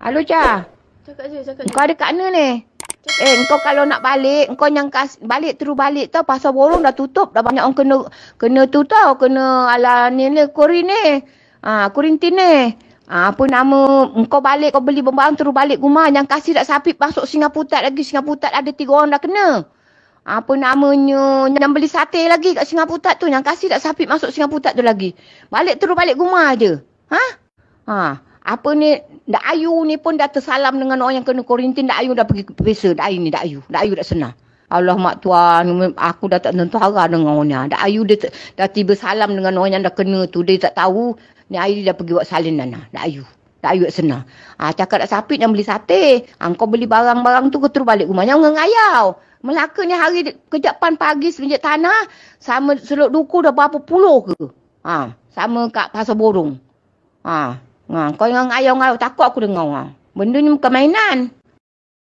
Alo, Cha. Cakap je, cakap je. Kau ada kat ni ni? Eh, kau kalau nak balik, kau yang kas, balik terus balik tau. Pasar borong dah tutup. Dah banyak orang kena, kena tu tau. Kena ala ni ni, korin ni. Ha, kurintin ni. Ha, apa nama, kau balik, kau beli bambang terus balik rumah. Yang kasih tak sapit masuk Singapura lagi. Singapura ada tiga orang dah kena. Ha, apa namanya, yang beli sate lagi kat Singapura tu. Yang kasih tak sapit masuk Singapura tu lagi. Balik terus balik rumah je. Ha? Ha? apa ni dak ayu ni pun dah tersalam dengan orang yang kena Korintin. dak ayu dah pergi biasa dak ayu ni dak ayu dak ayu dak senang Allah mak tuan aku dah tak tentu harap dengan orangnya ha, dak ayu dia dah tiba salam dengan orang yang dah kena tu dia tak tahu ni ayu dah pergi buat salin salinan ha, dak ayu tak ayuk senang. Ha, cakap nak sapit yang beli sate. Ha, kau beli barang-barang tu kau terus balik rumah. Yang ngayau. Melaka ni hari kejapan pagi semenjak tanah. Sama seluk duku dah berapa puluh ke. Ha, sama kat pasar borong. Ha, Ha, kau dengan ayah-ayah takut aku dengar. Ha. Benda ni bukan mainan.